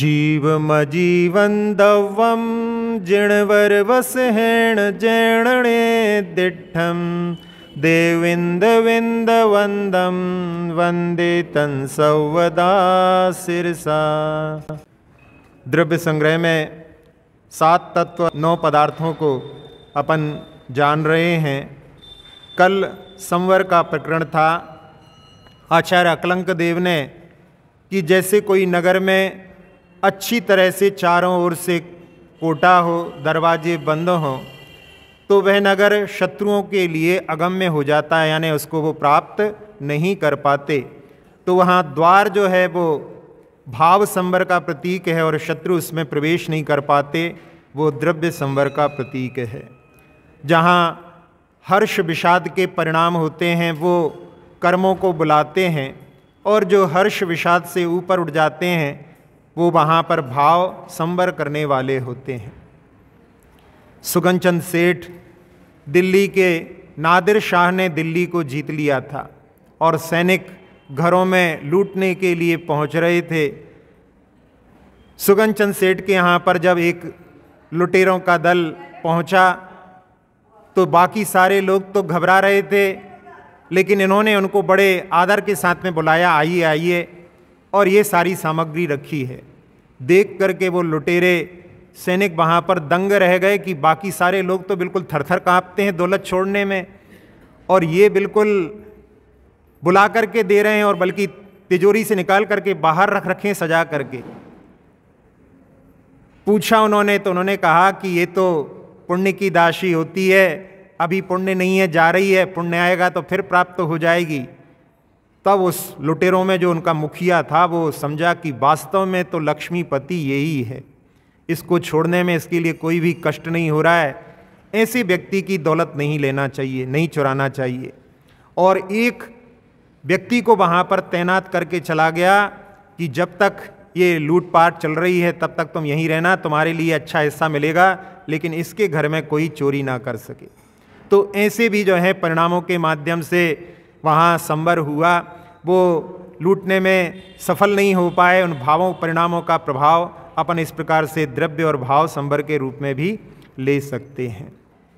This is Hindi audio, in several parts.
जीवमजीवन्दव्वं जिणवरवसहेण जैणणे विंद वंदम वंदे तन सौवदा सिरसा द्रव्य संग्रह में सात तत्व नौ पदार्थों को अपन जान रहे हैं कल संवर का प्रकरण था आचार्य अकलंक देव ने कि जैसे कोई नगर में अच्छी तरह से चारों ओर से कोटा हो दरवाजे बंद हों तो वह नगर शत्रुओं के लिए अगम्य हो जाता है यानी उसको वो प्राप्त नहीं कर पाते तो वहाँ द्वार जो है वो भाव संवर का प्रतीक है और शत्रु उसमें प्रवेश नहीं कर पाते वो द्रव्य संवर का प्रतीक है जहाँ हर्ष विषाद के परिणाम होते हैं वो कर्मों को बुलाते हैं और जो हर्ष विषाद से ऊपर उठ जाते हैं वो वहाँ पर भाव संवर करने वाले होते हैं सुगन चंद सेठ दिल्ली के नादिर शाह ने दिल्ली को जीत लिया था और सैनिक घरों में लूटने के लिए पहुंच रहे थे सुगन चंद सेठ के यहाँ पर जब एक लुटेरों का दल पहुंचा तो बाकी सारे लोग तो घबरा रहे थे लेकिन इन्होंने उनको बड़े आदर के साथ में बुलाया आइए आइए और ये सारी सामग्री रखी है देख करके वो लुटेरे सैनिक वहाँ पर दंग रह गए कि बाकी सारे लोग तो बिल्कुल थरथर कांपते हैं दौलत छोड़ने में और ये बिल्कुल बुला करके दे रहे हैं और बल्कि तिजोरी से निकाल करके बाहर रख रखे हैं सजा करके पूछा उन्होंने तो उन्होंने कहा कि ये तो पुण्य की दाशी होती है अभी पुण्य नहीं है जा रही है पुण्य आएगा तो फिर प्राप्त हो जाएगी तब उस लुटेरों में जो उनका मुखिया था वो समझा कि वास्तव में तो लक्ष्मीपति यही है इसको छोड़ने में इसके लिए कोई भी कष्ट नहीं हो रहा है ऐसे व्यक्ति की दौलत नहीं लेना चाहिए नहीं चुराना चाहिए और एक व्यक्ति को वहाँ पर तैनात करके चला गया कि जब तक ये लूटपाट चल रही है तब तक तुम यहीं रहना तुम्हारे लिए अच्छा हिस्सा मिलेगा लेकिन इसके घर में कोई चोरी ना कर सके तो ऐसे भी जो है परिणामों के माध्यम से वहाँ संवर हुआ वो लूटने में सफल नहीं हो पाए उन भावों परिणामों का प्रभाव अपन इस प्रकार से द्रव्य और भाव संबर के रूप में भी ले सकते हैं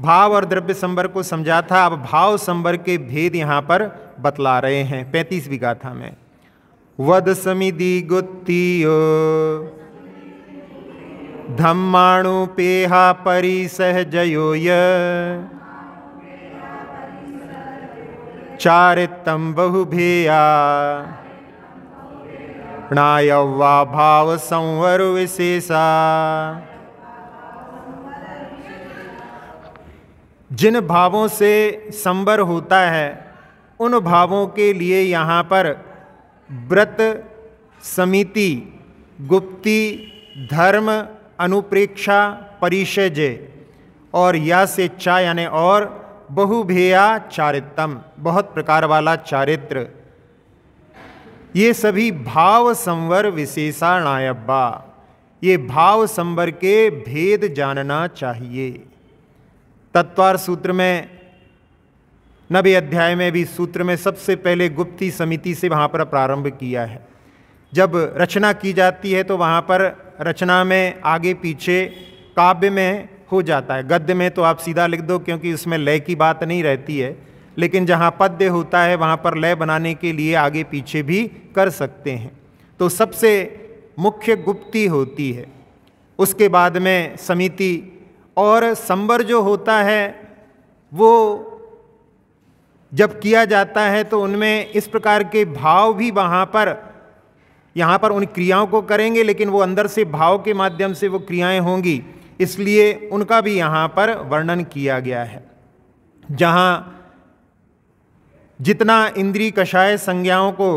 भाव और द्रव्य संबर को समझा था अब भाव संबर के भेद यहाँ पर बतला रहे हैं पैंतीसवीं गाथा में वद समिधि पेहा धम्माणुपेहा परिसहजयो य चारितं बहुभिया वा भाव संवर विशेषा जिन भावों से संवर होता है उन भावों के लिए यहाँ पर व्रत समिति गुप्ति धर्म अनुप्रेक्षा परिषद और या चा यानी और बहुभेया चारित्रम बहुत प्रकार वाला चारित्र ये सभी भाव संवर विशेषाणायब्बा ये भाव संवर के भेद जानना चाहिए तत्वार सूत्र में नवे अध्याय में भी सूत्र में सबसे पहले गुप्ती समिति से वहाँ पर प्रारंभ किया है जब रचना की जाती है तो वहाँ पर रचना में आगे पीछे काव्य में हो जाता है गद्य में तो आप सीधा लिख दो क्योंकि उसमें लय की बात नहीं रहती है लेकिन जहाँ पद्य होता है वहाँ पर लय बनाने के लिए आगे पीछे भी कर सकते हैं तो सबसे मुख्य गुप्ती होती है उसके बाद में समिति और संबर जो होता है वो जब किया जाता है तो उनमें इस प्रकार के भाव भी वहाँ पर यहाँ पर उन क्रियाओं को करेंगे लेकिन वो अंदर से भाव के माध्यम से वो क्रियाएं होंगी इसलिए उनका भी यहाँ पर वर्णन किया गया है जहाँ जितना इंद्री कषाय संज्ञाओं को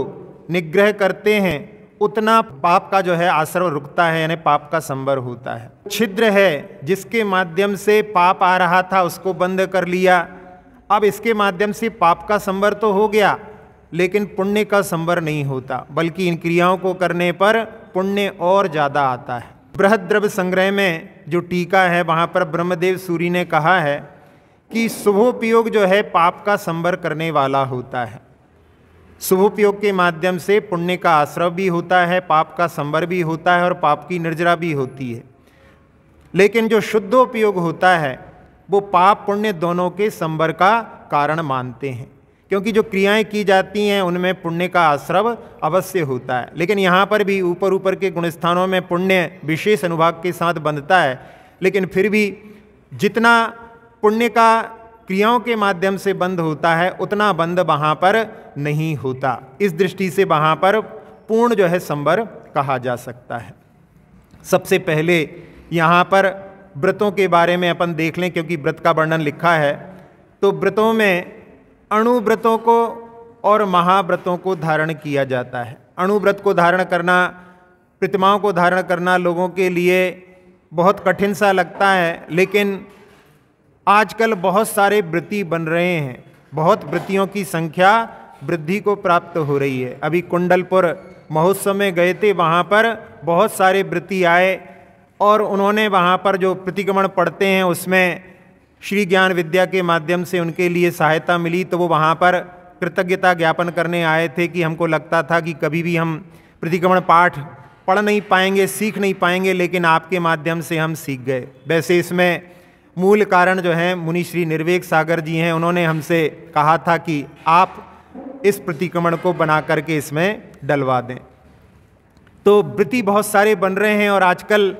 निग्रह करते हैं उतना पाप का जो है आश्रव रुकता है यानी पाप का संबर होता है छिद्र है जिसके माध्यम से पाप आ रहा था उसको बंद कर लिया अब इसके माध्यम से पाप का संबर तो हो गया लेकिन पुण्य का संबर नहीं होता बल्कि इन क्रियाओं को करने पर पुण्य और ज़्यादा आता है बृहद्रव्य संग्रह में जो टीका है वहाँ पर ब्रह्मदेव सूरी ने कहा है कि शुभोपयोग जो है पाप का संवर करने वाला होता है शुभोपयोग के माध्यम से पुण्य का आश्रय भी होता है पाप का संवर भी होता है और पाप की निर्जरा भी होती है लेकिन जो शुद्धोपयोग होता है वो पाप पुण्य दोनों के संवर का कारण मानते हैं क्योंकि जो क्रियाएं की जाती हैं उनमें पुण्य का आश्रव अवश्य होता है लेकिन यहाँ पर भी ऊपर ऊपर के गुणस्थानों में पुण्य विशेष अनुभाग के साथ बंधता है लेकिन फिर भी जितना पुण्य का क्रियाओं के माध्यम से बंध होता है उतना बंद वहाँ पर नहीं होता इस दृष्टि से वहाँ पर पूर्ण जो है संबर कहा जा सकता है सबसे पहले यहाँ पर व्रतों के बारे में अपन देख लें क्योंकि व्रत का वर्णन लिखा है तो व्रतों में अणुव्रतों को और महाव्रतों को धारण किया जाता है अणुव्रत को धारण करना प्रतिमाओं को धारण करना लोगों के लिए बहुत कठिन सा लगता है लेकिन आजकल बहुत सारे व्रति बन रहे हैं बहुत व्रतियों की संख्या वृद्धि को प्राप्त हो रही है अभी कुंडलपुर महोत्सव में गए थे वहाँ पर बहुत सारे व्रति आए और उन्होंने वहाँ पर जो प्रतिक्रमण पढ़ते हैं उसमें श्री ज्ञान विद्या के माध्यम से उनके लिए सहायता मिली तो वो वहाँ पर कृतज्ञता ज्ञापन करने आए थे कि हमको लगता था कि कभी भी हम प्रतिक्रमण पाठ पढ़ नहीं पाएंगे सीख नहीं पाएंगे लेकिन आपके माध्यम से हम सीख गए वैसे इसमें मूल कारण जो हैं मुनि श्री निर्वेक सागर जी हैं उन्होंने हमसे कहा था कि आप इस प्रतिक्रमण को बना करके इसमें डलवा दें तो वृत्ति बहुत सारे बन रहे हैं और आजकल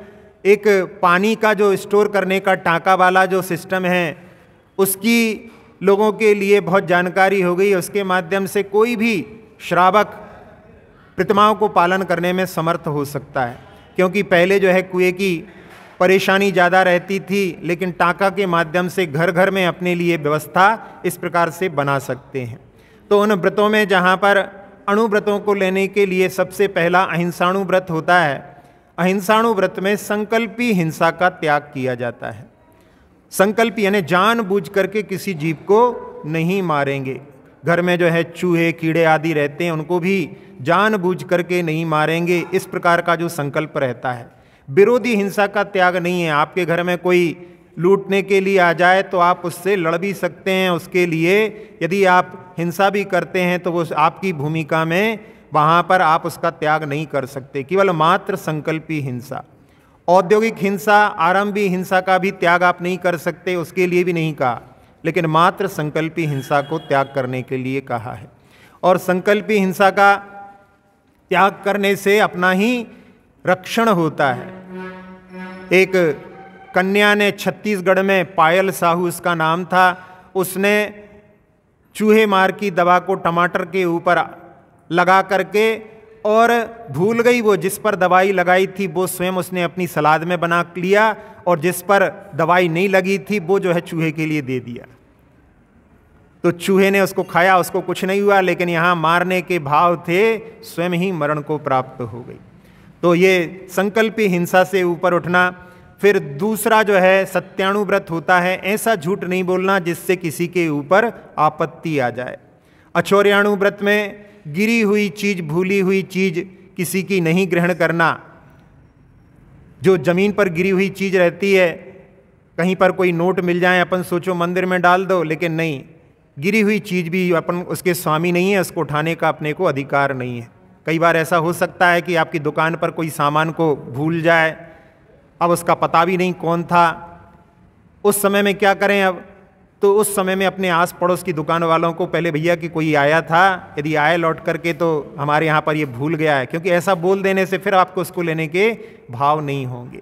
एक पानी का जो स्टोर करने का टाँका वाला जो सिस्टम है उसकी लोगों के लिए बहुत जानकारी हो गई उसके माध्यम से कोई भी श्रावक प्रतिमाओं को पालन करने में समर्थ हो सकता है क्योंकि पहले जो है कुएँ की परेशानी ज़्यादा रहती थी लेकिन टाका के माध्यम से घर घर में अपने लिए व्यवस्था इस प्रकार से बना सकते हैं तो उन व्रतों में जहाँ पर अणुव्रतों को लेने के लिए सबसे पहला अहिंसाणु व्रत होता है अहिंसाणु व्रत में संकल्पी हिंसा का त्याग किया जाता है संकल्प यानी जान बूझ करके किसी जीव को नहीं मारेंगे घर में जो है चूहे कीड़े आदि रहते हैं उनको भी जान बूझ करके नहीं मारेंगे इस प्रकार का जो संकल्प रहता है विरोधी हिंसा का त्याग नहीं है आपके घर में कोई लूटने के लिए आ जाए तो आप उससे लड़ भी सकते हैं उसके लिए यदि आप हिंसा भी करते हैं तो वो आपकी भूमिका में वहाँ पर आप उसका त्याग नहीं कर सकते केवल मात्र संकल्पी हिंसा औद्योगिक हिंसा आरंभी हिंसा का भी त्याग आप नहीं कर सकते उसके लिए भी नहीं कहा लेकिन मात्र संकल्पी हिंसा को त्याग करने के लिए कहा है और संकल्पी हिंसा का त्याग करने से अपना ही रक्षण होता है एक कन्या ने छत्तीसगढ़ में पायल साहू उसका नाम था उसने चूहे मार की दवा को टमाटर के ऊपर लगा करके और भूल गई वो जिस पर दवाई लगाई थी वो स्वयं उसने अपनी सलाद में बना लिया और जिस पर दवाई नहीं लगी थी वो जो है चूहे के लिए दे दिया तो चूहे ने उसको खाया उसको कुछ नहीं हुआ लेकिन यहाँ मारने के भाव थे स्वयं ही मरण को प्राप्त हो गई तो ये संकल्पी हिंसा से ऊपर उठना फिर दूसरा जो है सत्याणु व्रत होता है ऐसा झूठ नहीं बोलना जिससे किसी के ऊपर आपत्ति आ जाए अछोर्याणु व्रत में गिरी हुई चीज भूली हुई चीज किसी की नहीं ग्रहण करना जो जमीन पर गिरी हुई चीज रहती है कहीं पर कोई नोट मिल जाए अपन सोचो मंदिर में डाल दो लेकिन नहीं गिरी हुई चीज भी अपन उसके स्वामी नहीं है उसको उठाने का अपने को अधिकार नहीं है कई बार ऐसा हो सकता है कि आपकी दुकान पर कोई सामान को भूल जाए अब उसका पता भी नहीं कौन था उस समय में क्या करें अब तो उस समय में अपने आस पड़ोस की दुकान वालों को पहले भैया कि कोई आया था यदि आए लौट करके तो हमारे यहाँ पर ये भूल गया है क्योंकि ऐसा बोल देने से फिर आपको उसको लेने के भाव नहीं होंगे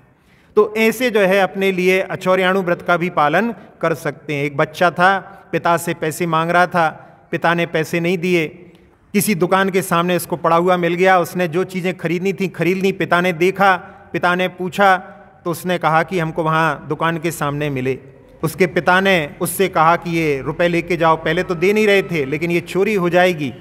तो ऐसे जो है अपने लिए अचौर्याणु व्रत का भी पालन कर सकते हैं एक बच्चा था पिता से पैसे मांग रहा था पिता ने पैसे नहीं दिए किसी दुकान के सामने इसको पड़ा हुआ मिल गया उसने जो चीज़ें खरीदनी थी खरीद ली पिता ने देखा पिता ने पूछा तो उसने कहा कि हमको वहाँ दुकान के सामने मिले उसके पिता ने उससे कहा कि ये रुपए लेके जाओ पहले तो दे नहीं रहे थे लेकिन ये चोरी हो जाएगी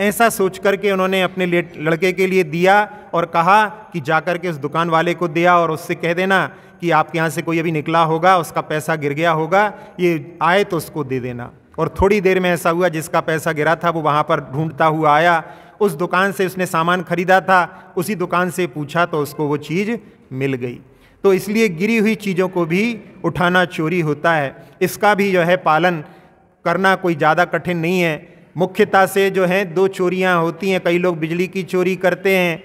ऐसा सोच करके उन्होंने अपने लड़के के लिए दिया और कहा कि जा के उस दुकान वाले को दिया और उससे कह देना कि आपके यहाँ से कोई अभी निकला होगा उसका पैसा गिर गया होगा ये आए तो उसको दे देना और थोड़ी देर में ऐसा हुआ जिसका पैसा गिरा था वो वहाँ पर ढूंढता हुआ आया उस दुकान से उसने सामान खरीदा था उसी दुकान से पूछा तो उसको वो चीज़ मिल गई तो इसलिए गिरी हुई चीज़ों को भी उठाना चोरी होता है इसका भी जो है पालन करना कोई ज़्यादा कठिन नहीं है मुख्यता से जो है दो चोरियाँ होती हैं कई लोग बिजली की चोरी करते हैं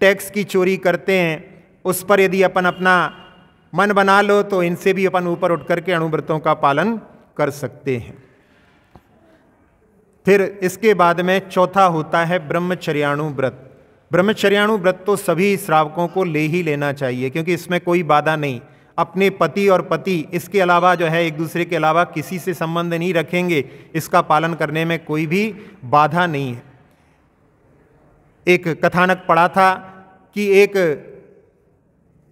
टैक्स की चोरी करते हैं उस पर यदि अपन अपना मन बना लो तो इनसे भी अपन ऊपर उठ करके अणुव्रतों का पालन कर सकते हैं फिर इसके बाद में चौथा होता है ब्रह्मचर्याणु व्रत ब्रह्मचर्याणु व्रत तो सभी श्रावकों को ले ही लेना चाहिए क्योंकि इसमें कोई बाधा नहीं अपने पति और पति इसके अलावा जो है एक दूसरे के अलावा किसी से संबंध नहीं रखेंगे इसका पालन करने में कोई भी बाधा नहीं है एक कथानक पढ़ा था कि एक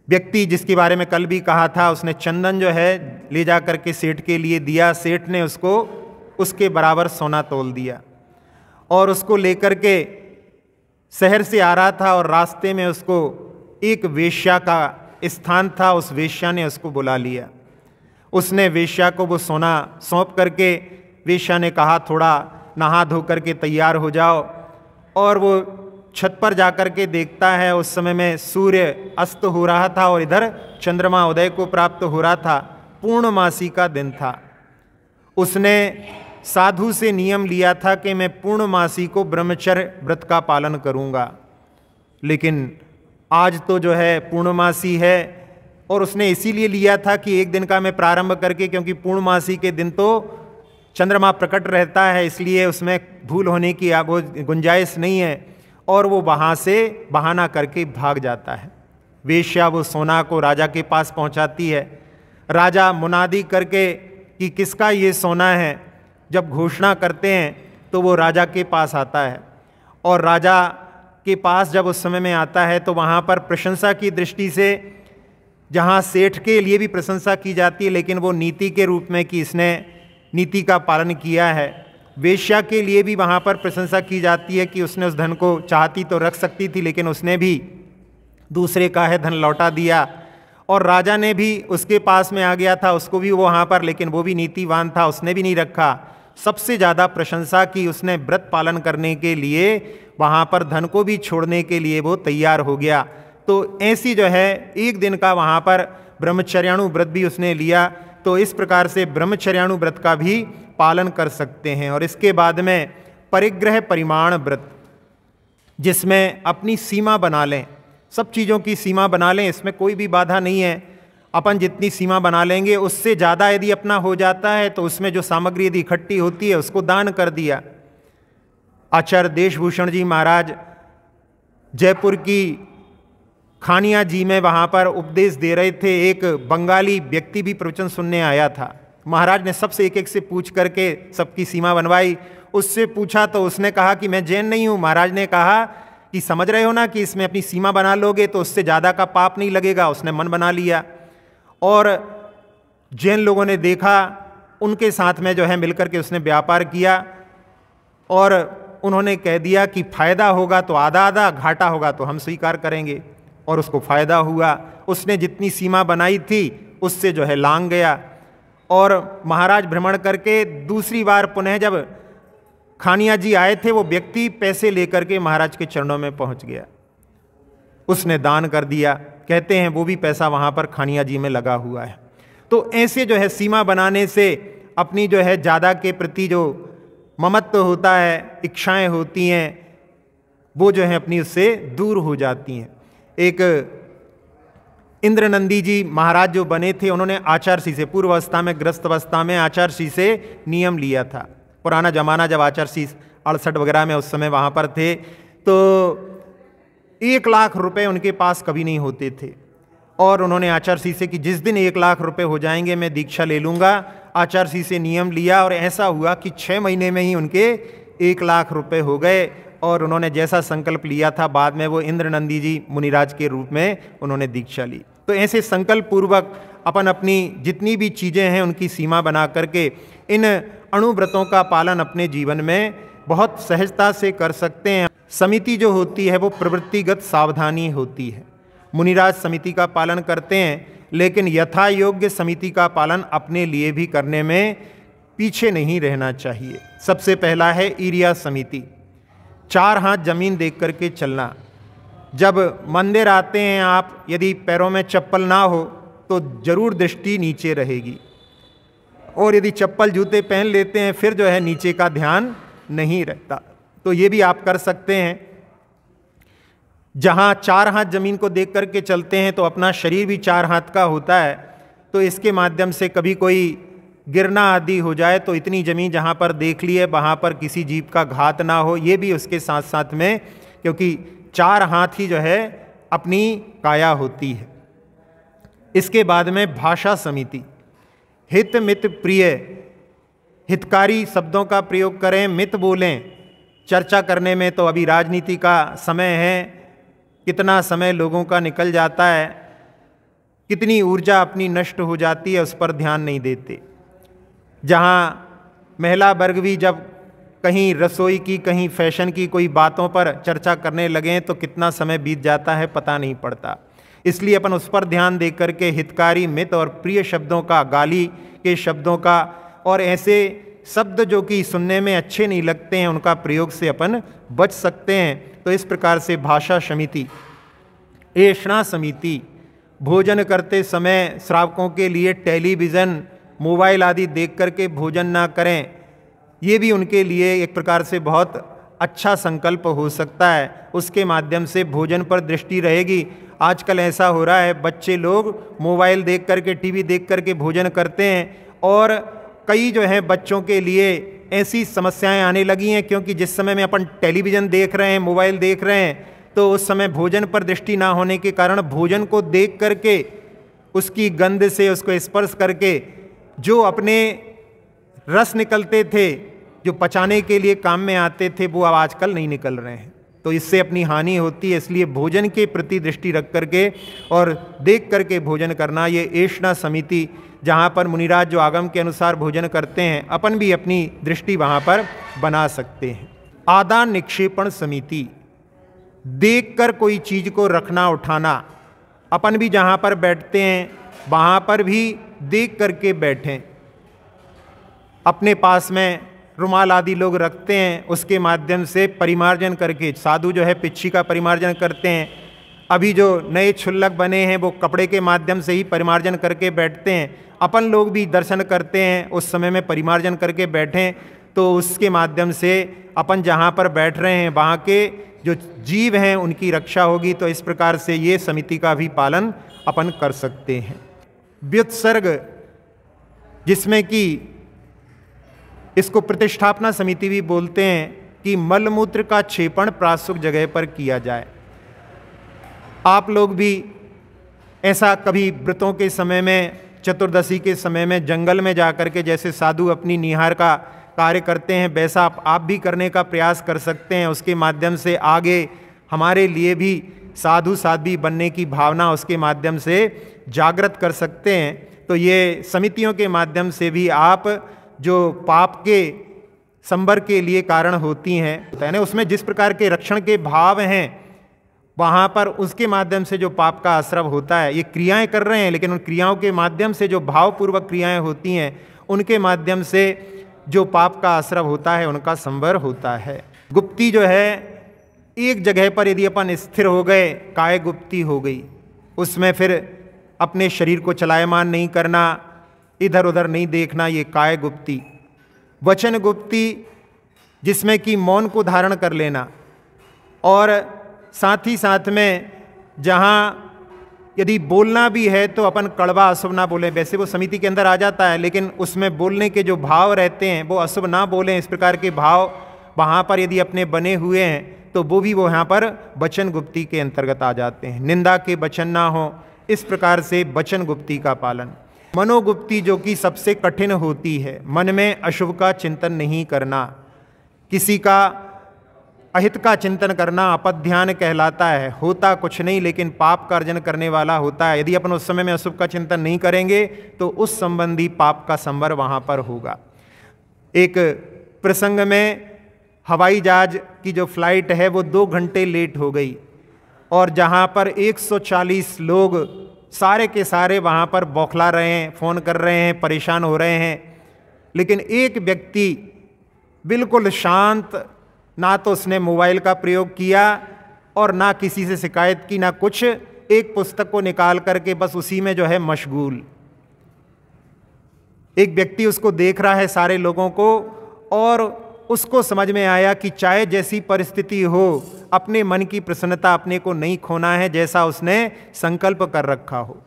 व्यक्ति जिसके बारे में कल भी कहा था उसने चंदन जो है ले जा करके सेठ के लिए दिया सेठ ने उसको उसके बराबर सोना तोल दिया और उसको लेकर के शहर से आ रहा था और रास्ते में उसको एक वेश्या का स्थान था उस वेश्या ने उसको बुला लिया उसने वेश्या को वो सोना सौंप करके वेश्या ने कहा थोड़ा नहा धो करके तैयार हो जाओ और वो छत पर जा कर के देखता है उस समय में सूर्य अस्त हो रहा था और इधर चंद्रमा उदय को प्राप्त हो रहा था पूर्णमासी का दिन था उसने साधु से नियम लिया था कि मैं पूर्णमासी को ब्रह्मचर्य व्रत का पालन करूँगा लेकिन आज तो जो है पूर्णमासी है और उसने इसीलिए लिया था कि एक दिन का मैं प्रारंभ करके क्योंकि पूर्णमासी के दिन तो चंद्रमा प्रकट रहता है इसलिए उसमें भूल होने की आप गुंजाइश नहीं है और वो वहाँ से बहाना करके भाग जाता है वेश्या वो सोना को राजा के पास पहुँचाती है राजा मुनादी करके कि किसका ये सोना है जब घोषणा करते हैं तो वो राजा के पास आता है और राजा के पास जब उस समय में आता है तो वहाँ पर प्रशंसा की दृष्टि से जहाँ सेठ के लिए भी प्रशंसा की जाती है लेकिन वो नीति के रूप में कि इसने नीति का पालन किया है वेश्या के लिए भी वहाँ पर प्रशंसा की जाती है कि उसने उस धन को चाहती तो रख सकती थी लेकिन उसने भी दूसरे का है धन लौटा दिया और राजा ने भी उसके पास में आ गया था उसको भी वो वहाँ पर लेकिन वो भी नीतिवान था उसने भी नहीं रखा सबसे ज़्यादा प्रशंसा की उसने व्रत पालन करने के लिए वहाँ पर धन को भी छोड़ने के लिए वो तैयार हो गया तो ऐसी जो है एक दिन का वहाँ पर ब्रह्मचर्याणु व्रत भी उसने लिया तो इस प्रकार से ब्रह्मचर्याणु व्रत का भी पालन कर सकते हैं और इसके बाद में परिग्रह परिमाण व्रत जिसमें अपनी सीमा बना लें सब चीज़ों की सीमा बना लें इसमें कोई भी बाधा नहीं है अपन जितनी सीमा बना लेंगे उससे ज़्यादा यदि अपना हो जाता है तो उसमें जो सामग्री यदि इकट्ठी होती है उसको दान कर दिया आचार्य देशभूषण जी महाराज जयपुर की खानिया जी में वहाँ पर उपदेश दे रहे थे एक बंगाली व्यक्ति भी प्रवचन सुनने आया था महाराज ने सबसे एक एक से पूछ करके सबकी सीमा बनवाई उससे पूछा तो उसने कहा कि मैं जैन नहीं हूँ महाराज ने कहा कि समझ रहे हो ना कि इसमें अपनी सीमा बना लोगे तो उससे ज़्यादा का पाप नहीं लगेगा उसने मन बना लिया और जैन लोगों ने देखा उनके साथ में जो है मिलकर के उसने व्यापार किया और उन्होंने कह दिया कि फ़ायदा होगा तो आधा आधा घाटा होगा तो हम स्वीकार करेंगे और उसको फ़ायदा हुआ उसने जितनी सीमा बनाई थी उससे जो है लांग गया और महाराज भ्रमण करके दूसरी बार पुनः जब खानिया जी आए थे वो व्यक्ति पैसे लेकर के महाराज के चरणों में पहुंच गया उसने दान कर दिया कहते हैं वो भी पैसा वहाँ पर खानिया जी में लगा हुआ है तो ऐसे जो है सीमा बनाने से अपनी जो है ज़्यादा के प्रति जो ममत्व होता है इच्छाएं होती हैं वो जो है अपनी उससे दूर हो जाती हैं एक इंद्रनंदी जी महाराज जो बने थे उन्होंने सी से पूर्व अवस्था में ग्रस्त अवस्था में सी से नियम लिया था पुराना जमाना जब आचार सी अड़सठ वगैरह में उस समय वहाँ पर थे तो एक लाख रुपए उनके पास कभी नहीं होते थे और उन्होंने आचार्य सी से कि जिस दिन एक लाख रुपए हो जाएंगे मैं दीक्षा ले लूँगा आचार्य सी से नियम लिया और ऐसा हुआ कि छः महीने में ही उनके एक लाख रुपए हो गए और उन्होंने जैसा संकल्प लिया था बाद में वो इंद्र नंदी जी मुनिराज के रूप में उन्होंने दीक्षा ली तो ऐसे संकल्प पूर्वक अपन अपनी जितनी भी चीज़ें हैं उनकी सीमा बना करके इन अणुव्रतों का पालन अपने जीवन में बहुत सहजता से कर सकते हैं समिति जो होती है वो प्रवृत्तिगत सावधानी होती है मुनिराज समिति का पालन करते हैं लेकिन यथा योग्य समिति का पालन अपने लिए भी करने में पीछे नहीं रहना चाहिए सबसे पहला है ईरिया समिति चार हाथ जमीन देख करके चलना जब मंदिर आते हैं आप यदि पैरों में चप्पल ना हो तो ज़रूर दृष्टि नीचे रहेगी और यदि चप्पल जूते पहन लेते हैं फिर जो है नीचे का ध्यान नहीं रहता तो ये भी आप कर सकते हैं जहाँ चार हाथ जमीन को देख करके चलते हैं तो अपना शरीर भी चार हाथ का होता है तो इसके माध्यम से कभी कोई गिरना आदि हो जाए तो इतनी ज़मीन जहाँ पर देख ली है वहाँ पर किसी जीव का घात ना हो ये भी उसके साथ साथ में क्योंकि चार हाथ ही जो है अपनी काया होती है इसके बाद में भाषा समिति हित मित प्रिय हितकारी शब्दों का प्रयोग करें मित बोलें चर्चा करने में तो अभी राजनीति का समय है कितना समय लोगों का निकल जाता है कितनी ऊर्जा अपनी नष्ट हो जाती है उस पर ध्यान नहीं देते जहाँ महिला वर्ग भी जब कहीं रसोई की कहीं फैशन की कोई बातों पर चर्चा करने लगें तो कितना समय बीत जाता है पता नहीं पड़ता इसलिए अपन उस पर ध्यान दे करके हितकारी मित और प्रिय शब्दों का गाली के शब्दों का और ऐसे शब्द जो कि सुनने में अच्छे नहीं लगते हैं उनका प्रयोग से अपन बच सकते हैं तो इस प्रकार से भाषा समिति ऐषणा समिति भोजन करते समय श्रावकों के लिए टेलीविज़न मोबाइल आदि देख करके भोजन ना करें ये भी उनके लिए एक प्रकार से बहुत अच्छा संकल्प हो सकता है उसके माध्यम से भोजन पर दृष्टि रहेगी आजकल ऐसा हो रहा है बच्चे लोग मोबाइल देख करके टीवी देख करके भोजन करते हैं और कई जो हैं बच्चों के लिए ऐसी समस्याएं आने लगी हैं क्योंकि जिस समय में अपन टेलीविज़न देख रहे हैं मोबाइल देख रहे हैं तो उस समय भोजन पर दृष्टि ना होने के कारण भोजन को देख करके उसकी गंध से उसको स्पर्श करके जो अपने रस निकलते थे जो पचाने के लिए काम में आते थे वो अब आजकल नहीं निकल रहे हैं तो इससे अपनी हानि होती है इसलिए भोजन के प्रति दृष्टि रख करके और देख करके भोजन करना ये ऐषणा समिति जहाँ पर मुनिराज जो आगम के अनुसार भोजन करते हैं अपन भी अपनी दृष्टि वहाँ पर बना सकते हैं आदान निक्षेपण समिति देख कर कोई चीज़ को रखना उठाना अपन भी जहाँ पर बैठते हैं वहाँ पर भी देख करके बैठें अपने पास में रुमाल आदि लोग रखते हैं उसके माध्यम से परिमार्जन करके साधु जो है पिछी का परिमार्जन करते हैं अभी जो नए छुल्लक बने हैं वो कपड़े के माध्यम से ही परिमार्जन करके बैठते हैं अपन लोग भी दर्शन करते हैं उस समय में परिमार्जन करके बैठें तो उसके माध्यम से अपन जहाँ पर बैठ रहे हैं वहाँ के जो जीव हैं उनकी रक्षा होगी तो इस प्रकार से ये समिति का भी पालन अपन कर सकते हैं व्युत्सर्ग जिसमें कि इसको प्रतिष्ठापना समिति भी बोलते हैं कि मलमूत्र का क्षेपण प्रासुक जगह पर किया जाए आप लोग भी ऐसा कभी व्रतों के समय में चतुर्दशी के समय में जंगल में जा कर के जैसे साधु अपनी निहार का कार्य करते हैं वैसा आप, आप भी करने का प्रयास कर सकते हैं उसके माध्यम से आगे हमारे लिए भी साधु साध्वी बनने की भावना उसके माध्यम से जागृत कर सकते हैं तो ये समितियों के माध्यम से भी आप जो पाप के संबर के लिए कारण होती हैं तो उसमें जिस प्रकार के रक्षण के भाव हैं वहाँ पर उसके माध्यम से जो पाप का आश्रव होता है ये क्रियाएं कर रहे हैं लेकिन उन क्रियाओं के माध्यम से जो भावपूर्वक क्रियाएं होती हैं उनके माध्यम से जो पाप का आश्रव होता है उनका संवर होता है गुप्ती जो है एक जगह पर यदि अपन स्थिर हो गए काय गुप्ती हो गई उसमें फिर अपने शरीर को चलायमान नहीं करना इधर उधर नहीं देखना ये काय गुप्ती वचन गुप्ती जिसमें कि मौन को धारण कर लेना और साथ ही साथ में जहाँ यदि बोलना भी है तो अपन कड़वा अशुभ ना बोलें वैसे वो समिति के अंदर आ जाता है लेकिन उसमें बोलने के जो भाव रहते हैं वो अशुभ ना बोलें इस प्रकार के भाव वहाँ पर यदि अपने बने हुए हैं तो वो भी वो यहाँ पर वचन गुप्ती के अंतर्गत आ जाते हैं निंदा के वचन ना हो इस प्रकार से वचन गुप्ती का पालन मनोगुप्ती जो कि सबसे कठिन होती है मन में अशुभ का चिंतन नहीं करना किसी का अहित का चिंतन करना अपध्यान कहलाता है होता कुछ नहीं लेकिन पाप का अर्जन करने वाला होता है यदि अपन उस समय में अशुभ का चिंतन नहीं करेंगे तो उस संबंधी पाप का संवर वहाँ पर होगा एक प्रसंग में हवाई जहाज की जो फ्लाइट है वो दो घंटे लेट हो गई और जहाँ पर 140 लोग सारे के सारे वहाँ पर बौखला रहे हैं फ़ोन कर रहे हैं परेशान हो रहे हैं लेकिन एक व्यक्ति बिल्कुल शांत ना तो उसने मोबाइल का प्रयोग किया और ना किसी से शिकायत की ना कुछ एक पुस्तक को निकाल करके बस उसी में जो है मशगूल एक व्यक्ति उसको देख रहा है सारे लोगों को और उसको समझ में आया कि चाहे जैसी परिस्थिति हो अपने मन की प्रसन्नता अपने को नहीं खोना है जैसा उसने संकल्प कर रखा हो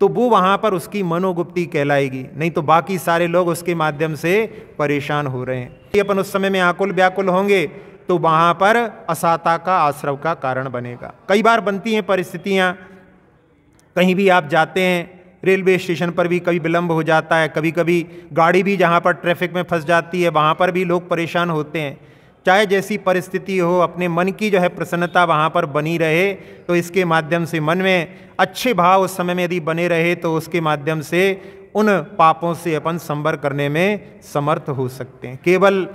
तो वो वहाँ पर उसकी मनोगुप्ती कहलाएगी नहीं तो बाकी सारे लोग उसके माध्यम से परेशान हो रहे हैं अपन उस समय में आकुल व्याकुल होंगे तो वहाँ पर असाता का आश्रव का कारण बनेगा कई बार बनती हैं परिस्थितियाँ कहीं भी आप जाते हैं रेलवे स्टेशन पर भी कभी विलंब हो जाता है कभी कभी गाड़ी भी जहाँ पर ट्रैफिक में फंस जाती है वहाँ पर भी लोग परेशान होते हैं चाहे जैसी परिस्थिति हो अपने मन की जो है प्रसन्नता वहाँ पर बनी रहे तो इसके माध्यम से मन में अच्छे भाव उस समय में यदि बने रहे तो उसके माध्यम से उन पापों से अपन संवर करने में समर्थ हो सकते हैं केवल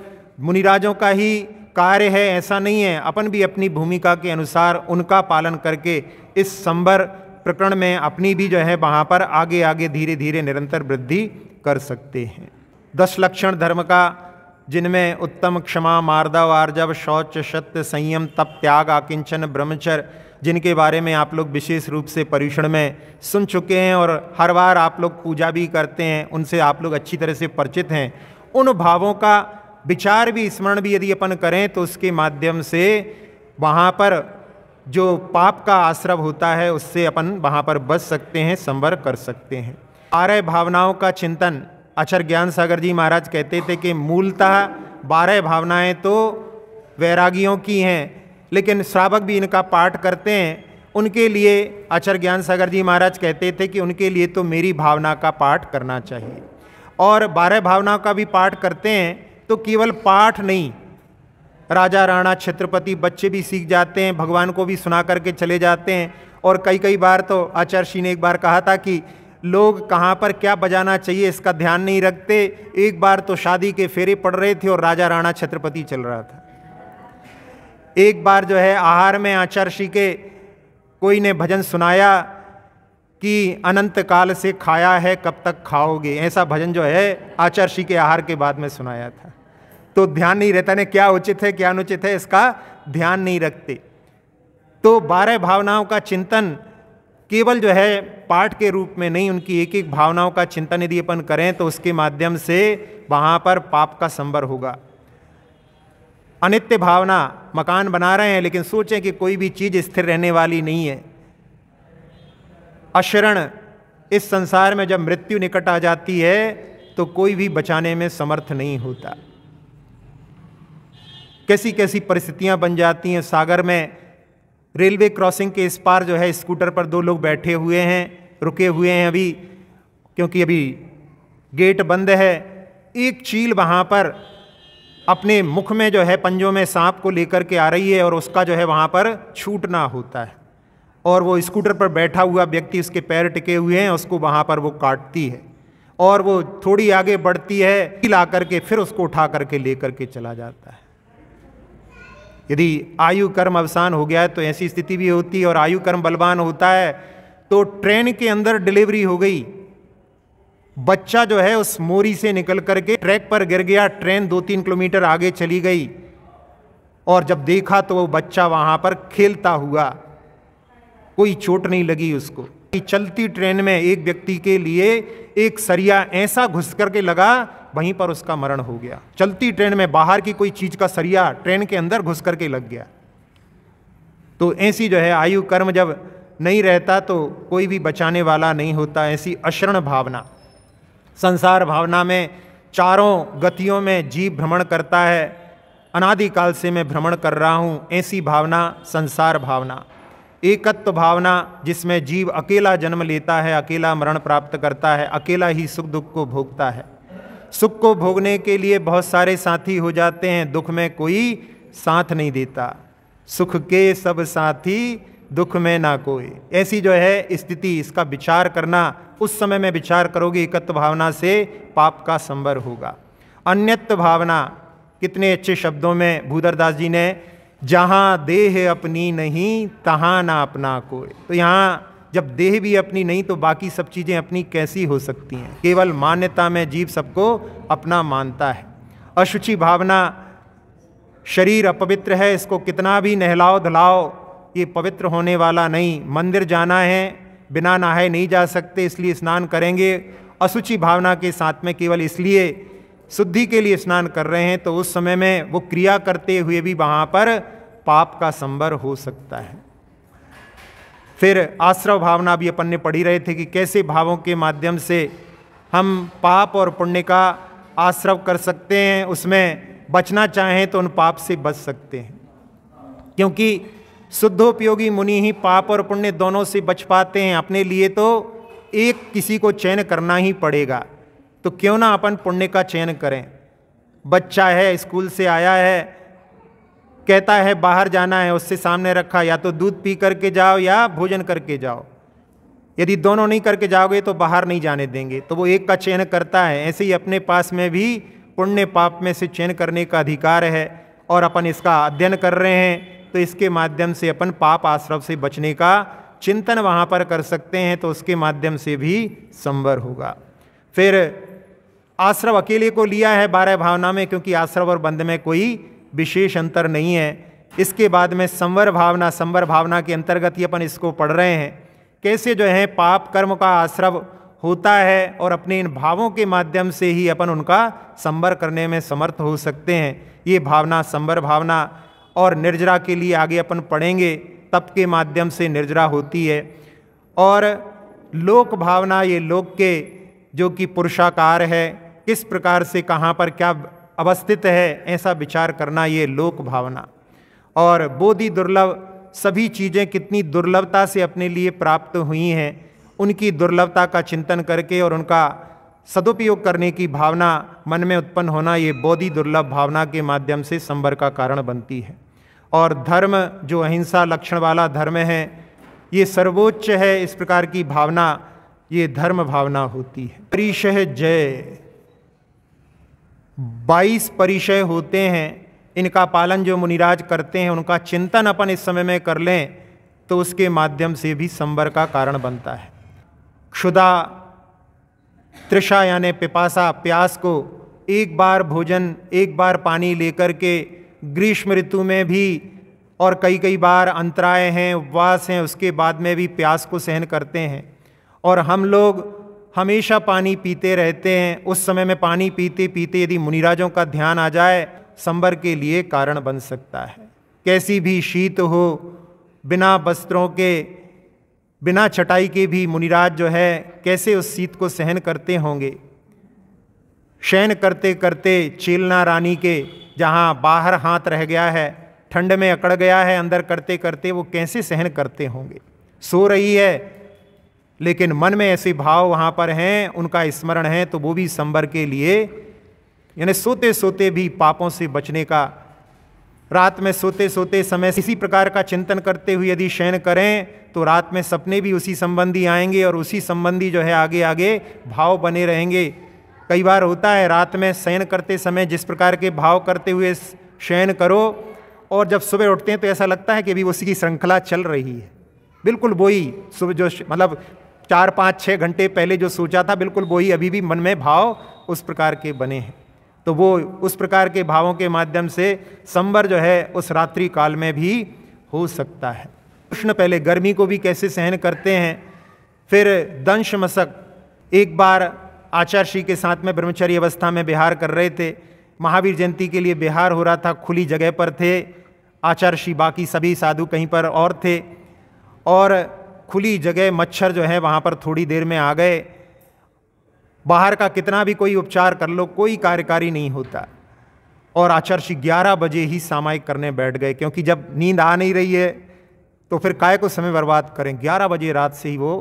मुनिराजों का ही कार्य है ऐसा नहीं है अपन भी अपनी भूमिका के अनुसार उनका पालन करके इस संवर प्रकरण में अपनी भी जो है वहाँ पर आगे आगे धीरे धीरे निरंतर वृद्धि कर सकते हैं दस लक्षण धर्म का जिनमें उत्तम क्षमा मार्दव आर्जव शौच सत्य संयम तप त्याग आकिंचन ब्रह्मचर जिनके बारे में आप लोग विशेष रूप से परीक्षण में सुन चुके हैं और हर बार आप लोग पूजा भी करते हैं उनसे आप लोग अच्छी तरह से परिचित हैं उन भावों का विचार भी स्मरण भी यदि अपन करें तो उसके माध्यम से वहाँ पर जो पाप का आश्रव होता है उससे अपन वहाँ पर बच सकते हैं संवर कर सकते हैं आर्य भावनाओं का चिंतन अक्षर ज्ञान सागर जी महाराज कहते थे कि मूलतः बारह भावनाएं तो वैरागियों की हैं लेकिन श्रावक भी इनका पाठ करते हैं उनके लिए अक्षर ज्ञान सागर जी महाराज कहते थे कि उनके लिए तो मेरी भावना का पाठ करना चाहिए और बारह भावनाओं का भी पाठ करते हैं तो केवल पाठ नहीं राजा राणा छत्रपति बच्चे भी सीख जाते हैं भगवान को भी सुना करके चले जाते हैं और कई कई बार तो आचार्य ने एक बार कहा था कि लोग कहाँ पर क्या बजाना चाहिए इसका ध्यान नहीं रखते एक बार तो शादी के फेरे पड़ रहे थे और राजा राणा छत्रपति चल रहा था एक बार जो है आहार में आचार्य श्री के कोई ने भजन सुनाया कि अनंत काल से खाया है कब तक खाओगे ऐसा भजन जो है आचार्य श्री के आहार के बाद में सुनाया था तो ध्यान नहीं रहता ने क्या उचित है क्या अनुचित है इसका ध्यान नहीं रखते तो बारह भावनाओं का चिंतन केवल जो है पाठ के रूप में नहीं उनकी एक एक भावनाओं का चिंतन यदि अपन करें तो उसके माध्यम से वहाँ पर पाप का संबर होगा अनित्य भावना मकान बना रहे हैं लेकिन सोचें कि कोई भी चीज़ स्थिर रहने वाली नहीं है अशरण इस संसार में जब मृत्यु निकट आ जाती है तो कोई भी बचाने में समर्थ नहीं होता कैसी कैसी परिस्थितियां बन जाती हैं सागर में रेलवे क्रॉसिंग के इस पार जो है स्कूटर पर दो लोग बैठे हुए हैं रुके हुए हैं अभी क्योंकि अभी गेट बंद है एक चील वहाँ पर अपने मुख में जो है पंजों में सांप को लेकर के आ रही है और उसका जो है वहाँ पर छूटना होता है और वो स्कूटर पर बैठा हुआ व्यक्ति उसके पैर टिके हुए हैं उसको वहाँ पर वो काटती है और वो थोड़ी आगे बढ़ती है ला करके फिर उसको उठा करके ले के चला जाता है यदि आयु कर्म अवसान हो गया है तो ऐसी स्थिति भी होती है और आयु कर्म बलवान होता है तो ट्रेन के अंदर डिलीवरी हो गई बच्चा जो है उस मोरी से निकल करके ट्रैक पर गिर गया ट्रेन दो तीन किलोमीटर आगे चली गई और जब देखा तो वो बच्चा वहाँ पर खेलता हुआ कोई चोट नहीं लगी उसको चलती ट्रेन में एक व्यक्ति के लिए एक सरिया ऐसा घुस करके लगा वहीं पर उसका मरण हो गया चलती ट्रेन में बाहर की कोई चीज का सरिया ट्रेन के अंदर घुस करके लग गया तो ऐसी जो है आयु कर्म जब नहीं रहता तो कोई भी बचाने वाला नहीं होता ऐसी अशरण भावना संसार भावना में चारों गतियों में जीव भ्रमण करता है अनादिकाल से मैं भ्रमण कर रहा हूँ ऐसी भावना संसार भावना एकत्व भावना जिसमें जीव अकेला जन्म लेता है अकेला मरण प्राप्त करता है अकेला ही सुख दुख को भोगता है सुख को भोगने के लिए बहुत सारे साथी हो जाते हैं दुख में कोई साथ नहीं देता सुख के सब साथी दुख में ना कोई ऐसी जो है स्थिति इसका विचार करना उस समय में विचार करोगे एकत्व भावना से पाप का संवर होगा अन्यत्व भावना कितने अच्छे शब्दों में भूधरदास जी ने जहाँ देह अपनी नहीं तहाँ ना अपना कोई तो यहाँ जब देह भी अपनी नहीं तो बाकी सब चीज़ें अपनी कैसी हो सकती हैं केवल मान्यता में जीव सबको अपना मानता है अशुचि भावना शरीर अपवित्र है इसको कितना भी नहलाओ धलाओ ये पवित्र होने वाला नहीं मंदिर जाना है बिना नहाए नहीं जा सकते इसलिए स्नान करेंगे असुचि भावना के साथ में केवल इसलिए शुद्धि के लिए स्नान कर रहे हैं तो उस समय में वो क्रिया करते हुए भी वहाँ पर पाप का संबर हो सकता है फिर आश्रव भावना भी अपन ने पढ़ी रहे थे कि कैसे भावों के माध्यम से हम पाप और पुण्य का आश्रव कर सकते हैं उसमें बचना चाहें तो उन पाप से बच सकते हैं क्योंकि शुद्धोपयोगी मुनि ही पाप और पुण्य दोनों से बच पाते हैं अपने लिए तो एक किसी को चयन करना ही पड़ेगा तो क्यों ना अपन पुण्य का चयन करें बच्चा है स्कूल से आया है कहता है बाहर जाना है उससे सामने रखा या तो दूध पी करके जाओ या भोजन करके जाओ यदि दोनों नहीं करके जाओगे तो बाहर नहीं जाने देंगे तो वो एक का चयन करता है ऐसे ही अपने पास में भी पुण्य पाप में से चयन करने का अधिकार है और अपन इसका अध्ययन कर रहे हैं तो इसके माध्यम से अपन पाप आश्रव से बचने का चिंतन वहाँ पर कर सकते हैं तो उसके माध्यम से भी संवर होगा फिर आश्रव अकेले को लिया है बारह भावना में क्योंकि आश्रव और बंध में कोई विशेष अंतर नहीं है इसके बाद में संवर भावना संवर भावना के अंतर्गत ही अपन इसको पढ़ रहे हैं कैसे जो है पाप कर्म का आश्रव होता है और अपने इन भावों के माध्यम से ही अपन उनका संवर करने में समर्थ हो सकते हैं ये भावना संवर भावना और निर्जरा के लिए आगे अपन पढ़ेंगे तप के माध्यम से निर्जरा होती है और लोक भावना ये लोक के जो कि पुरुषाकार है किस प्रकार से कहाँ पर क्या अवस्थित है ऐसा विचार करना ये लोक भावना और बोधि दुर्लभ सभी चीज़ें कितनी दुर्लभता से अपने लिए प्राप्त हुई हैं उनकी दुर्लभता का चिंतन करके और उनका सदुपयोग करने की भावना मन में उत्पन्न होना ये बोधि दुर्लभ भावना के माध्यम से संवर का कारण बनती है और धर्म जो अहिंसा लक्षण वाला धर्म है ये सर्वोच्च है इस प्रकार की भावना ये धर्म भावना होती है परिशह जय बाईस परिचय होते हैं इनका पालन जो मुनिराज करते हैं उनका चिंतन अपन इस समय में कर लें तो उसके माध्यम से भी संबर का कारण बनता है क्षुदा तृषा यानि पिपासा प्यास को एक बार भोजन एक बार पानी लेकर के ग्रीष्म ऋतु में भी और कई कई बार अंतराय हैं उपवास हैं उसके बाद में भी प्यास को सहन करते हैं और हम लोग हमेशा पानी पीते रहते हैं उस समय में पानी पीते पीते यदि मुनिराजों का ध्यान आ जाए संबर के लिए कारण बन सकता है कैसी भी शीत हो बिना वस्त्रों के बिना चटाई के भी मुनिराज जो है कैसे उस शीत को सहन करते होंगे शयन करते करते चेलना रानी के जहाँ बाहर हाथ रह गया है ठंड में अकड़ गया है अंदर करते करते वो कैसे सहन करते होंगे सो रही है लेकिन मन में ऐसे भाव वहाँ पर हैं उनका स्मरण है तो वो भी संबर के लिए यानी सोते सोते भी पापों से बचने का रात में सोते सोते समय इसी प्रकार का चिंतन करते हुए यदि शयन करें तो रात में सपने भी उसी संबंधी आएंगे और उसी संबंधी जो है आगे आगे भाव बने रहेंगे कई बार होता है रात में शयन करते समय जिस प्रकार के भाव करते हुए शयन करो और जब सुबह उठते हैं तो ऐसा लगता है कि अभी उसी की श्रृंखला चल रही है बिल्कुल वही सुबह जो मतलब चार पाँच छः घंटे पहले जो सोचा था बिल्कुल वही अभी भी मन में भाव उस प्रकार के बने हैं तो वो उस प्रकार के भावों के माध्यम से संबर जो है उस रात्रि काल में भी हो सकता है कृष्ण पहले गर्मी को भी कैसे सहन करते हैं फिर दंश मशक एक बार आचार्य श्री के साथ में ब्रह्मचर्य अवस्था में बिहार कर रहे थे महावीर जयंती के लिए बिहार हो रहा था खुली जगह पर थे आचार्य श्री बाकी सभी साधु कहीं पर और थे और खुली जगह मच्छर जो है वहाँ पर थोड़ी देर में आ गए बाहर का कितना भी कोई उपचार कर लो कोई कार्यकारी नहीं होता और आचर्ष ग्यारह बजे ही सामायिक करने बैठ गए क्योंकि जब नींद आ नहीं रही है तो फिर काय को समय बर्बाद करें ग्यारह बजे रात से ही वो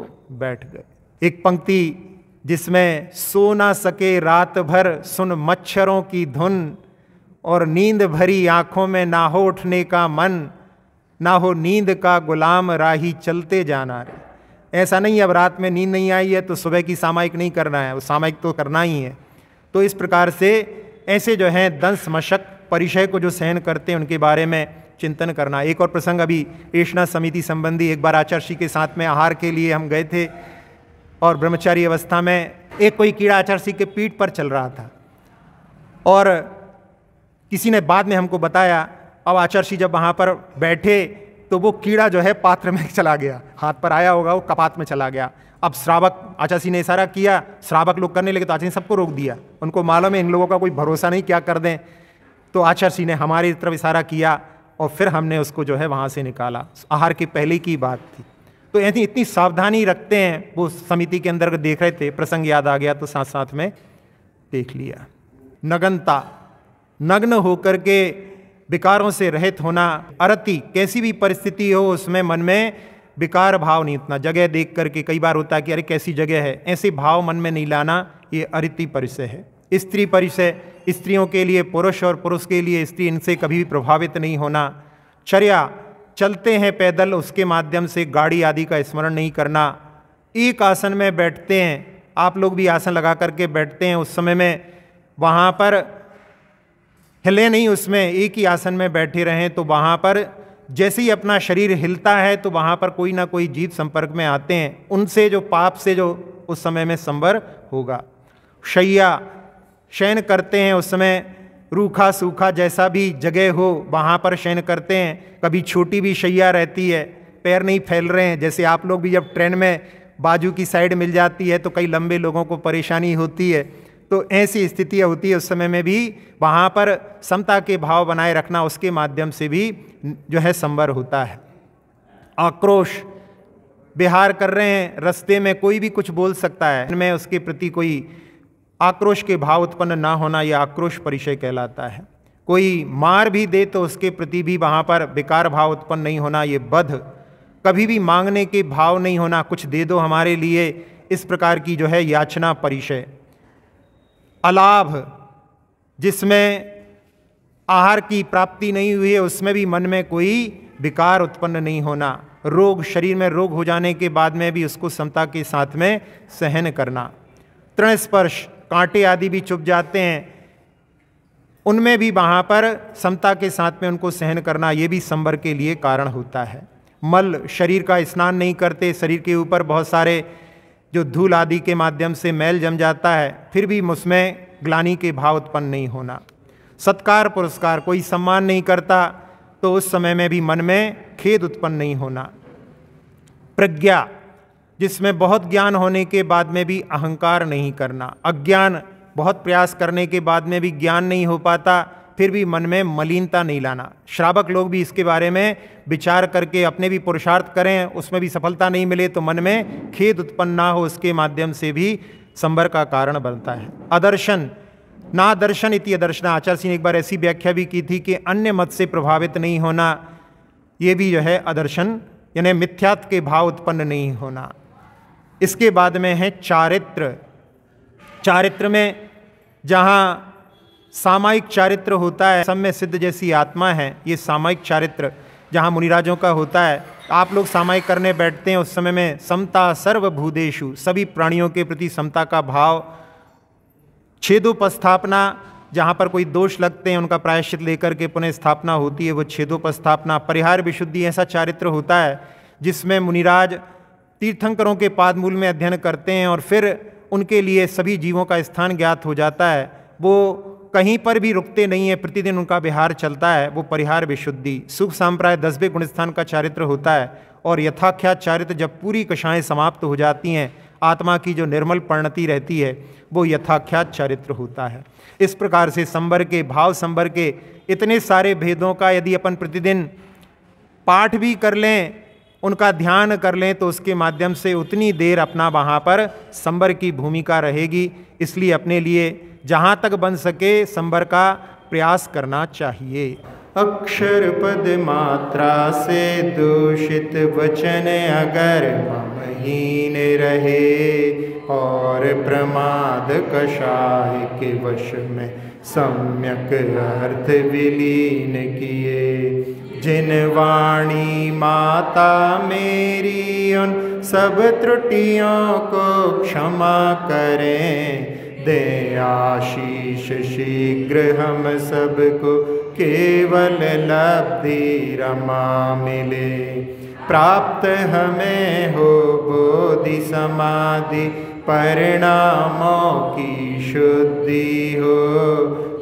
बैठ गए एक पंक्ति जिसमें सो ना सके रात भर सुन मच्छरों की धुन और नींद भरी आँखों में ना हो उठने का मन ना हो नींद का गुलाम राही चलते जाना रे ऐसा नहीं अब रात में नींद नहीं आई है तो सुबह की सामायिक नहीं करना है वो सामायिक तो करना ही है तो इस प्रकार से ऐसे जो हैं दंश मशक परिचय को जो सहन करते हैं उनके बारे में चिंतन करना एक और प्रसंग अभी एषणा समिति संबंधी एक बार आचार्य के साथ में आहार के लिए हम गए थे और ब्रह्मचारी अवस्था में एक कोई कीड़ा आचार्य के पीठ पर चल रहा था और किसी ने बाद में हमको बताया अब आचार्य जब वहाँ पर बैठे तो वो कीड़ा जो है पात्र में चला गया हाथ पर आया होगा वो कपात में चला गया अब श्रावक आचासी ने इशारा किया श्रावक लोग करने लगे तो आचार्य सबको रोक दिया उनको मालूम है इन लोगों का कोई भरोसा नहीं क्या कर दें तो आचार्य ने हमारी तरफ इशारा किया और फिर हमने उसको जो है वहाँ से निकाला आहार के पहले की बात थी तो ऐसी इतनी सावधानी रखते हैं वो समिति के अंदर देख रहे थे प्रसंग याद आ गया तो साथ साथ में देख लिया नगनता नग्न होकर के विकारों से रहित होना अरति कैसी भी परिस्थिति हो उसमें मन में विकार भाव नहीं उतना जगह देख करके कई बार होता है कि अरे कैसी जगह है ऐसे भाव मन में नहीं लाना ये अरिति परिचय है स्त्री परिचय स्त्रियों के लिए पुरुष और पुरुष के लिए स्त्री इनसे कभी भी प्रभावित नहीं होना चर्या चलते हैं पैदल उसके माध्यम से गाड़ी आदि का स्मरण नहीं करना एक आसन में बैठते हैं आप लोग भी आसन लगा करके बैठते हैं उस समय में वहाँ पर हिले नहीं उसमें एक ही आसन में बैठे रहें तो वहाँ पर जैसे ही अपना शरीर हिलता है तो वहाँ पर कोई ना कोई जीव संपर्क में आते हैं उनसे जो पाप से जो उस समय में संवर होगा शैया शयन करते हैं उस समय रूखा सूखा जैसा भी जगह हो वहाँ पर शयन करते हैं कभी छोटी भी शैया रहती है पैर नहीं फैल रहे हैं जैसे आप लोग भी जब ट्रेन में बाजू की साइड मिल जाती है तो कई लंबे लोगों को परेशानी होती है तो ऐसी स्थितियाँ होती है उस समय में भी वहाँ पर समता के भाव बनाए रखना उसके माध्यम से भी जो है संवर होता है आक्रोश बिहार कर रहे हैं रस्ते में कोई भी कुछ बोल सकता है इनमें उसके प्रति कोई आक्रोश के भाव उत्पन्न ना होना यह आक्रोश परिचय कहलाता है कोई मार भी दे तो उसके प्रति भी वहाँ पर बेकार भाव उत्पन्न नहीं होना ये बध कभी भी मांगने के भाव नहीं होना कुछ दे दो हमारे लिए इस प्रकार की जो है याचना परिचय अलाभ जिसमें आहार की प्राप्ति नहीं हुई है उसमें भी मन में कोई विकार उत्पन्न नहीं होना रोग शरीर में रोग हो जाने के बाद में भी उसको समता के साथ में सहन करना तृण स्पर्श कांटे आदि भी चुप जाते हैं उनमें भी वहाँ पर समता के साथ में उनको सहन करना ये भी संबर के लिए कारण होता है मल शरीर का स्नान नहीं करते शरीर के ऊपर बहुत सारे जो धूल आदि के माध्यम से मैल जम जाता है फिर भी उसमें ग्लानी के भाव उत्पन्न नहीं होना सत्कार पुरस्कार कोई सम्मान नहीं करता तो उस समय में भी मन में खेद उत्पन्न नहीं होना प्रज्ञा जिसमें बहुत ज्ञान होने के बाद में भी अहंकार नहीं करना अज्ञान बहुत प्रयास करने के बाद में भी ज्ञान नहीं हो पाता फिर भी मन में मलिनता नहीं लाना श्रावक लोग भी इसके बारे में विचार करके अपने भी पुरुषार्थ करें उसमें भी सफलता नहीं मिले तो मन में खेद उत्पन्न ना हो उसके माध्यम से भी संबर का कारण बनता है अदर्शन ना दर्शन इति अदर्शन आचार्य सिंह ने एक बार ऐसी व्याख्या भी की थी कि अन्य मत से प्रभावित नहीं होना ये भी जो है अदर्शन यानी मिथ्यात् के भाव उत्पन्न नहीं होना इसके बाद में है चारित्र चारित्र में जहाँ सामायिक चारित्र होता है सम्य सिद्ध जैसी आत्मा है ये सामायिक चारित्र जहाँ मुनिराजों का होता है आप लोग सामायिक करने बैठते हैं उस समय में समता सर्वभूदेशु सभी प्राणियों के प्रति समता का भाव छेदोपस्थापना जहाँ पर कोई दोष लगते हैं उनका प्रायश्चित लेकर के पुनः स्थापना होती है वो छेदोपस्थापना परिहार विशुद्धि ऐसा चारित्र होता है जिसमें मुनिराज तीर्थंकरों के पादमूल में अध्ययन करते हैं और फिर उनके लिए सभी जीवों का स्थान ज्ञात हो जाता है वो कहीं पर भी रुकते नहीं है प्रतिदिन उनका विहार चलता है वो परिहार विशुद्धि सुख साम्प्राय दसवें गुणस्थान का चारित्र होता है और यथाख्यात चारित्र जब पूरी कषाएँ समाप्त हो जाती हैं आत्मा की जो निर्मल परिणति रहती है वो यथाख्यात चरित्र होता है इस प्रकार से संबर के भाव संबर के इतने सारे भेदों का यदि अपन प्रतिदिन पाठ भी कर लें उनका ध्यान कर लें तो उसके माध्यम से उतनी देर अपना वहाँ पर संबर की भूमिका रहेगी इसलिए अपने लिए जहाँ तक बन सके संबर का प्रयास करना चाहिए अक्षर पद मात्रा से दूषित वचन अगर महीन रहे और प्रमाद कषाय के वश में सम्यक अर्थ विलीन किए जिन वाणी माता मेरी उन सब त्रुटियों को क्षमा करें दे आशीष शीघ्र हम सबको केवल लब्धि रमा मिले प्राप्त हमें हो बोधि समाधि परिणामों की शुद्धि हो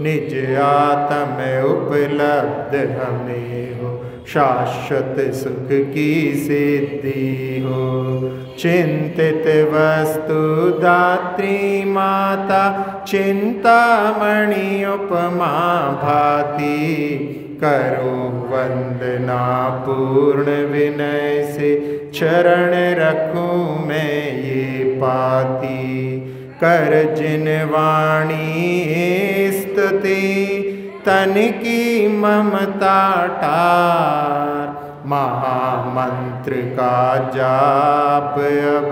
निज आत्म उपलब्ध हमें शाश्वत सुख की सिद्धि हो चिंतित वस्तु दात्री माता चिंतामणि उपमा भाती करो वंदना पूर्ण विनय से चरण रखूँ मैं ये पाती कर जिन वाणी स्तुति तन की ममता टार महामंत्र का जाप अब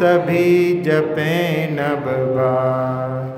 सभी जपें नब बार